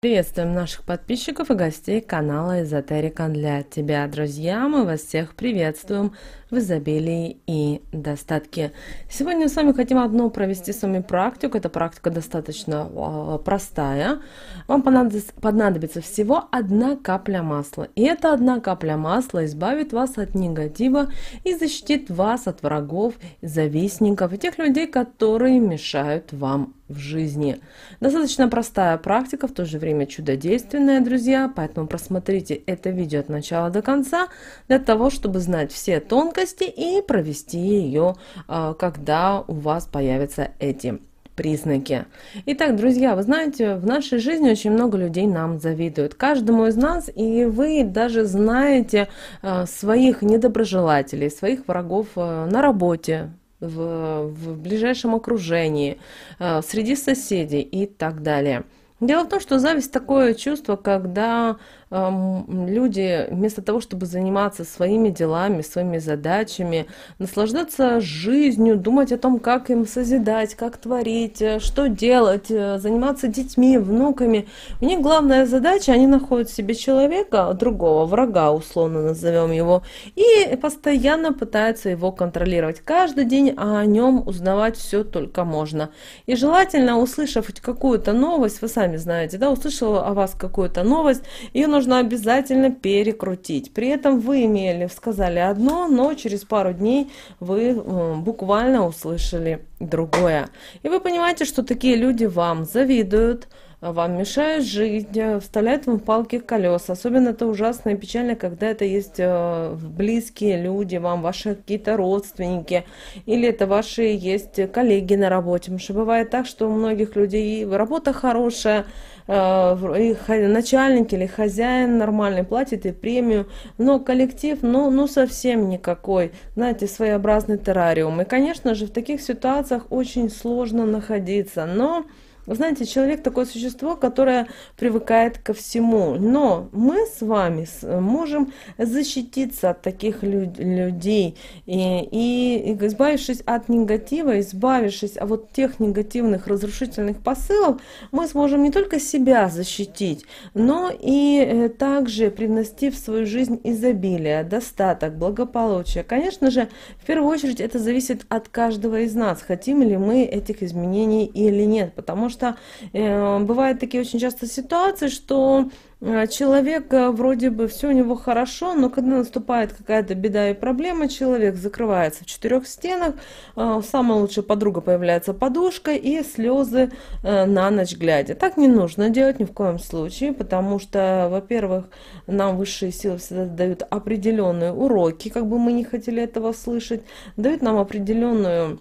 Приветствуем наших подписчиков и гостей канала Эзотерика для тебя, друзья. Мы вас всех приветствуем в изобилии и достатке. Сегодня мы с вами хотим одну провести с вами практику. Эта практика достаточно э, простая. Вам понадобится, понадобится всего одна капля масла. И эта одна капля масла избавит вас от негатива и защитит вас от врагов, завистников и тех людей, которые мешают вам в жизни. Достаточно простая практика, в то же время чудодейственная, друзья, поэтому просмотрите это видео от начала до конца для того, чтобы знать все тонкости, жидкости и провести ее, а, когда у вас появятся эти признаки. Итак, друзья, вы знаете, в нашей жизни очень много людей нам завидуют, каждому из нас, и вы даже знаете а, своих недоброжелателей, своих врагов а, на работе, в, в ближайшем окружении, среди соседей и так далее. Дело в том, что зависть такое чувство, когда люди вместо того, чтобы заниматься своими делами, своими задачами, наслаждаться жизнью, думать о том, как им созидать, как творить, э, что делать, э, заниматься детьми, внуками. У них главная задача, они находят себе человека, другого врага, условно назовем его, и постоянно пытаются его контролировать. Каждый день а о нем узнавать все только можно. И желательно, услышав какую-то новость, вы сами знаете, да, услышала о вас какую-то новость, ее нужно нужно обязательно перекрутить. При этом вы имели, сказали одно, но через пару дней вы э, буквально услышали другое. И вы понимаете, что такие люди вам завидуют, Э, вам мешает жизнь, э, вставляет вам палки в колеса. Особенно это ужасно и печально, когда это есть э, близкие люди, вам ваши какие-то родственники, или это ваши есть коллеги на работе. Потому что бывает так, что у многих людей работа хорошая, начальник или хозяин нормальный платит и премию, но коллектив, ну, ну совсем никакой, знаете, своеобразный террариум. И, конечно же, в таких ситуациях очень сложно находиться, но... Вы знаете, человек такое существо, которое привыкает ко всему. Но мы с вами можем защититься от таких люд людей. И, и избавившись от негатива, избавившись от вот тех негативных разрушительных посылов, мы сможем не только себя защитить, но и э, также привнести в свою жизнь изобилие, достаток, благополучие. Конечно же, в первую очередь это зависит от каждого из нас, хотим ли мы этих изменений или нет, потому что что э, бывают такие очень часто ситуации, что э, человек э, вроде бы все у него хорошо, но когда наступает какая-то беда и проблема, человек закрывается в четырех стенах, э, самая лучшая подруга появляется подушка и слезы на ночь глядя. Так не нужно делать ни в коем случае, потому что, во-первых, нам высшие силы всегда дают определенные уроки, как бы мы не хотели этого слышать, дают нам определенную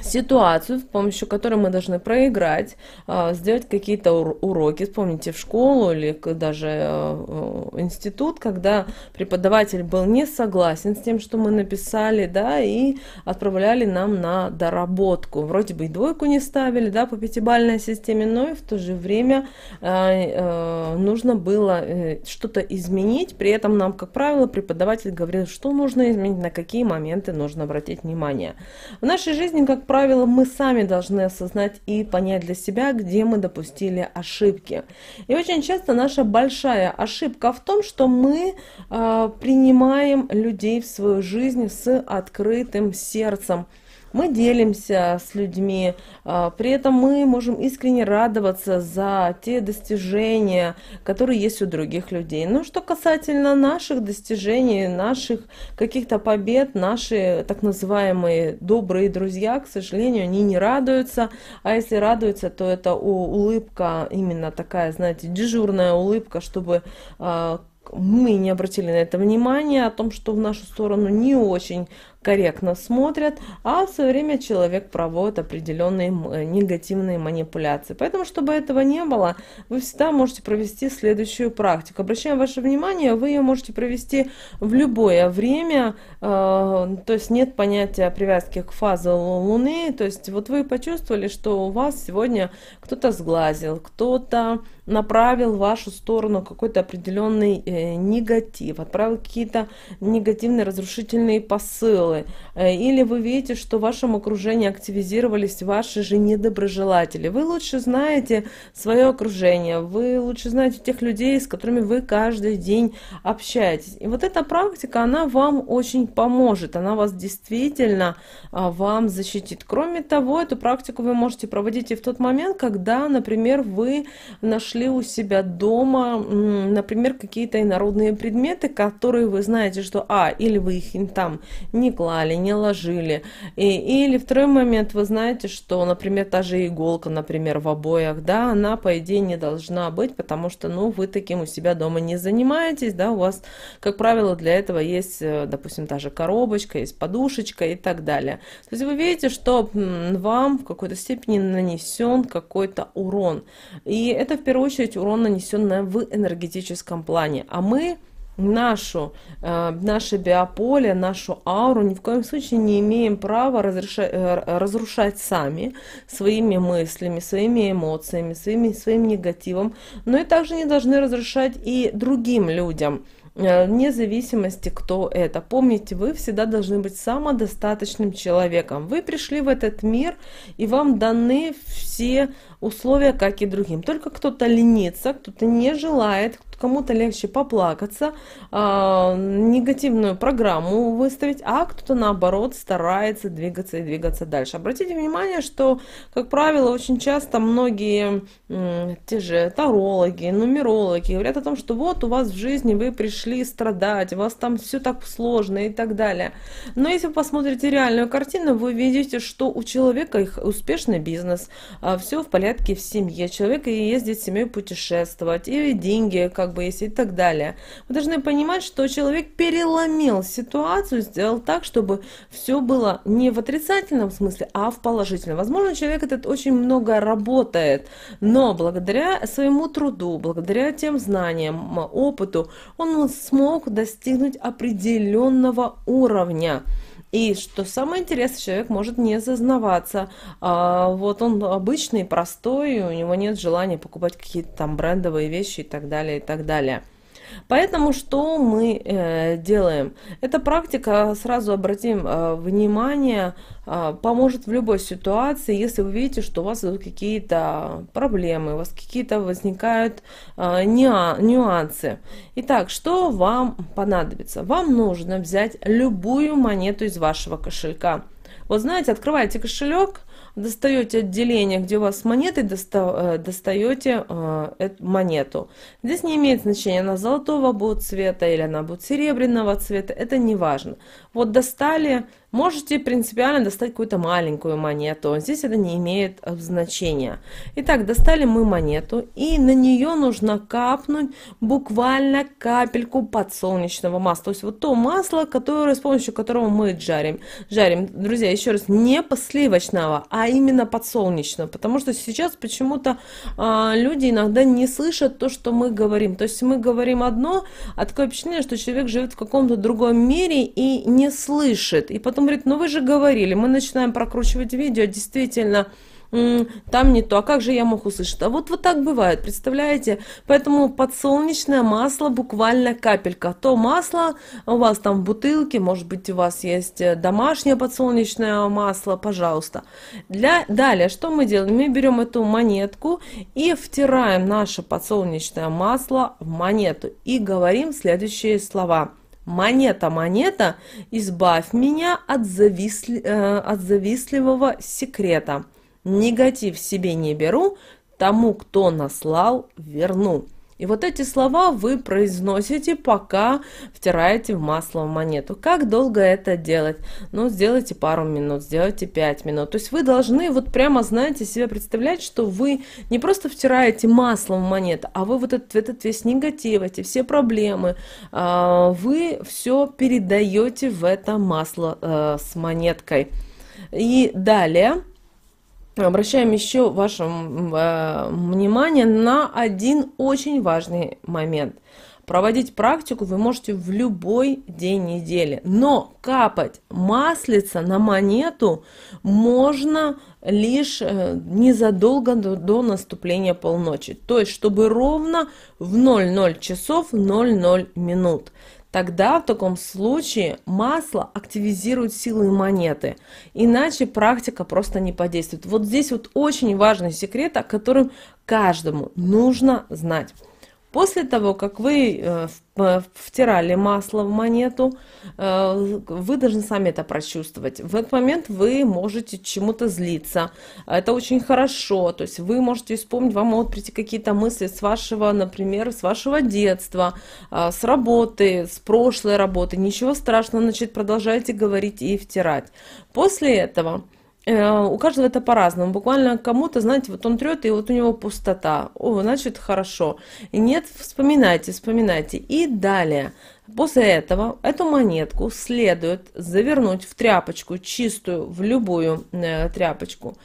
ситуацию, с помощью которой мы должны проиграть, а, сделать какие-то уроки. Вспомните в школу или даже э, институт, когда преподаватель был не согласен с тем, что мы написали, да, и отправляли нам на доработку. Вроде бы и двойку не ставили, да, по пятибалльной системе, но и в то же время э, э, нужно было что-то изменить. При этом нам, как правило, преподаватель говорил, что нужно изменить, на какие моменты нужно обратить внимание. В нашей жизни, как как правило, мы сами должны осознать и понять для себя, где мы допустили ошибки. И очень часто наша большая ошибка в том, что мы э, принимаем людей в свою жизнь с открытым сердцем, мы делимся с людьми, а, при этом мы можем искренне радоваться за те достижения, которые есть у других людей. Но что касательно наших достижений, наших каких-то побед, наши так называемые добрые друзья, к сожалению, они не радуются, а если радуются, то это улыбка именно такая, знаете, дежурная улыбка, чтобы а, мы не обратили на это внимание, о том, что в нашу сторону не очень корректно смотрят, а все время человек проводит определенные э, негативные манипуляции. Поэтому, чтобы этого не было, вы всегда можете провести следующую практику. Обращаем ваше внимание, вы ее можете провести в любое время, э, то есть нет понятия привязки к фазе Луны, то есть вот вы почувствовали, что у вас сегодня кто-то сглазил, кто-то направил в вашу сторону какой-то определенный э, негатив, отправил какие-то негативные разрушительные посылы. Э, или вы видите, что в вашем окружении активизировались ваши же недоброжелатели. Вы лучше знаете свое окружение, вы лучше знаете тех людей, с которыми вы каждый день общаетесь. И вот эта практика, она вам очень поможет, она вас действительно а, вам защитит. Кроме того, эту практику вы можете проводить и в тот момент, когда, например, вы нашли нашли у себя дома, например, какие-то инородные предметы, которые вы знаете, что, а, или вы их там не клали, не ложили, и, или второй момент, вы знаете, что, например, та же иголка, например, в обоях, да, она, по идее, не должна быть, потому что, ну, вы таким у себя дома не занимаетесь, да, у вас, как правило, для этого есть, э, допустим, та же коробочка, есть подушечка и так далее. То есть вы видите, что вам в какой-то степени нанесен какой-то урон. И это в первую первую очередь урон нанесен в энергетическом плане. А мы нашу, э, наше биополе, нашу ауру ни в коем случае не имеем права разрушать, э, разрушать сами своими мыслями, своими эмоциями, своими, своим негативом, но и также не должны разрушать и другим людям э, вне зависимости, кто это. Помните, вы всегда должны быть самодостаточным человеком. Вы пришли в этот мир, и вам даны все условия, как и другим. Только кто-то ленится, кто-то не желает, кому-то легче поплакаться, э, негативную программу выставить, а кто-то наоборот старается двигаться и двигаться дальше. Обратите внимание, что, как правило, очень часто многие э, те же тарологи, нумерологи говорят о том, что вот у вас в жизни вы пришли страдать, у вас там все так сложно и так далее. Но если вы посмотрите реальную картину, вы видите, что у человека их успешный бизнес, э, а все в порядке порядке в семье, человек и ездит с семьей путешествовать, и деньги как бы есть и так далее. Вы должны понимать, что человек переломил ситуацию, сделал так, чтобы все было не в отрицательном смысле, а в положительном. Возможно, человек этот очень много работает, но благодаря своему труду, благодаря тем знаниям, опыту, он смог достигнуть определенного уровня. И что самое интересное, человек может не зазнаваться. А, вот он обычный, простой, у него нет желания покупать какие-то там брендовые вещи и так далее, и так далее. Поэтому что мы э, делаем? Эта практика, сразу обратим э, внимание, э, поможет в любой ситуации, если вы видите, что у вас идут какие-то проблемы, у вас какие-то возникают э, нюансы. Итак, что вам понадобится? Вам нужно взять любую монету из вашего кошелька – вот знаете, открываете кошелек, достаете отделение, где у вас монеты, доста, э, достаете э, эту монету. Здесь не имеет значения, она золотого будет цвета или она будет серебряного цвета, это не важно. Вот достали, Можете принципиально достать какую-то маленькую монету. Здесь это не имеет э, значения. Итак, достали мы монету. И на нее нужно капнуть буквально капельку подсолнечного масла. То есть вот то масло, которое, с помощью которого мы жарим. Жарим, друзья, еще раз, не посливочного а именно подсолнечного. Потому что сейчас почему-то а, люди иногда не слышат то, что мы говорим. То есть мы говорим одно, а такое впечатление, что человек живет в каком-то другом мире и не слышит. И потом потом говорит, ну вы же говорили, мы начинаем прокручивать видео, действительно, там не то, а как же я мог услышать? А вот вот так бывает, представляете? Поэтому подсолнечное масло буквально капелька. То масло у вас там в бутылке, может быть у вас есть э, домашнее подсолнечное масло, пожалуйста. Для... Далее, что мы делаем? Мы берем эту монетку и втираем наше подсолнечное масло в монету и говорим следующие слова. Монета, монета, избавь меня от, зависли, э, от завистливого секрета. Негатив себе не беру, тому, кто наслал, верну. И вот эти слова вы произносите, пока втираете в масло в монету. Как долго это делать? Ну, сделайте пару минут, сделайте пять минут. То есть вы должны вот прямо, знаете, себе представлять, что вы не просто втираете масло в монету, а вы вот этот, этот весь негатив, эти все проблемы, а, вы все передаете в это масло э, с монеткой. И далее обращаем еще ваше э, внимание на один очень важный момент. Проводить практику вы можете в любой день недели, но капать маслица на монету можно лишь э, незадолго до, до наступления полночи, то есть чтобы ровно в 00 часов 00 минут. Тогда в таком случае масло активизирует силы монеты, иначе практика просто не подействует. Вот здесь вот очень важный секрет, о котором каждому нужно знать. После того, как вы э, э, втирали масло в монету, э, вы должны сами это прочувствовать. В этот момент вы можете чему-то злиться. Это очень хорошо. То есть вы можете вспомнить, вам могут прийти какие-то мысли с вашего, например, с вашего детства, с работы, с прошлой работы. Ничего страшного, значит, продолжайте говорить и втирать. После этого Э, у каждого это по-разному. Буквально кому-то, знаете, вот он трет, и вот у него пустота. О, значит, хорошо. нет, вспоминайте, вспоминайте. И далее. После этого эту монетку следует завернуть в тряпочку, чистую, в любую э, тряпочку.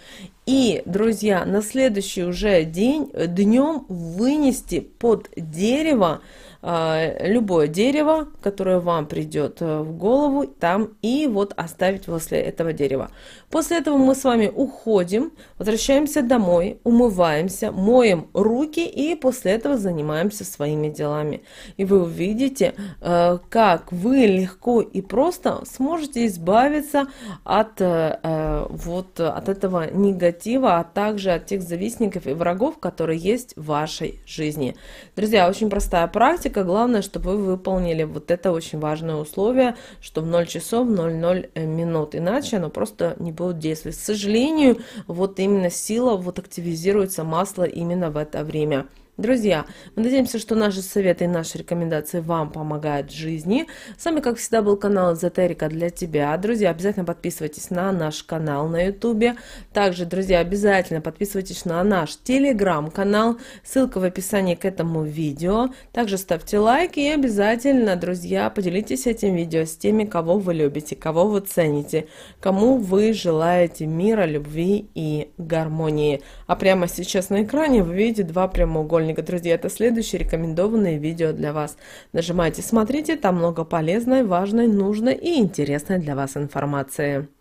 И, друзья, на следующий уже день, э, днем вынести под дерево, Э, любое дерево, которое вам придет э, в голову, там и вот оставить возле этого дерева. После этого мы с вами уходим, возвращаемся домой, умываемся, моем руки и после этого занимаемся своими делами. И вы увидите, э, как вы легко и просто сможете избавиться от, вот, от этого негатива, а также от тех завистников и врагов, которые есть в вашей жизни. Друзья, очень простая практика только главное, чтобы вы выполнили вот это очень важное условие, что в 0 часов 00 э, минут, иначе оно просто не будет действовать. К сожалению, вот именно сила вот активизируется масло именно в это время. Друзья, мы надеемся, что наши советы и наши рекомендации вам помогают в жизни. С вами, как всегда, был канал Эзотерика для тебя. Друзья, обязательно подписывайтесь на наш канал на YouTube. Также, друзья, обязательно подписывайтесь на наш телеграм-канал. Ссылка в описании к этому видео. Также ставьте лайк и обязательно, друзья, поделитесь этим видео с теми, кого вы любите, кого вы цените, кому вы желаете мира, любви и гармонии. А прямо сейчас на экране вы видите два прямоугольника треугольника, друзья, это следующее рекомендованное видео для вас. Нажимайте, смотрите, там много полезной, важной, нужной и интересной для вас информации.